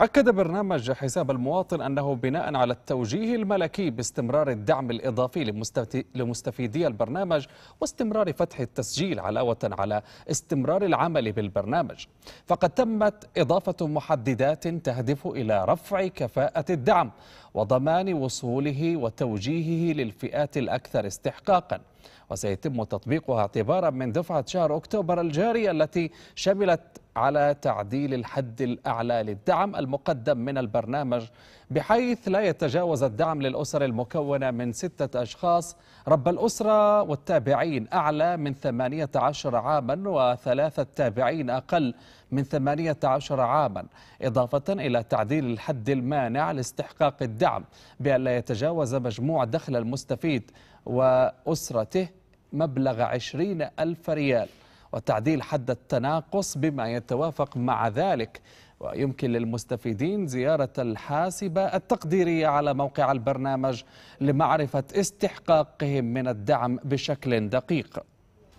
أكد برنامج حساب المواطن أنه بناء على التوجيه الملكي باستمرار الدعم الإضافي لمستفيدي البرنامج واستمرار فتح التسجيل علاوة على استمرار العمل بالبرنامج فقد تمت إضافة محددات تهدف إلى رفع كفاءة الدعم وضمان وصوله وتوجيهه للفئات الأكثر استحقاقاً وسيتم تطبيقها اعتبارا من دفعة شهر أكتوبر الجارية التي شملت على تعديل الحد الأعلى للدعم المقدم من البرنامج بحيث لا يتجاوز الدعم للأسر المكونة من ستة أشخاص رب الأسرة والتابعين أعلى من 18 عاما وثلاثة تابعين أقل من 18 عاما إضافة إلى تعديل الحد المانع لاستحقاق الدعم بأن لا يتجاوز مجموع دخل المستفيد وأسرته مبلغ عشرين ألف ريال وتعديل حد التناقص بما يتوافق مع ذلك ويمكن للمستفيدين زيارة الحاسبة التقديرية على موقع البرنامج لمعرفة استحقاقهم من الدعم بشكل دقيق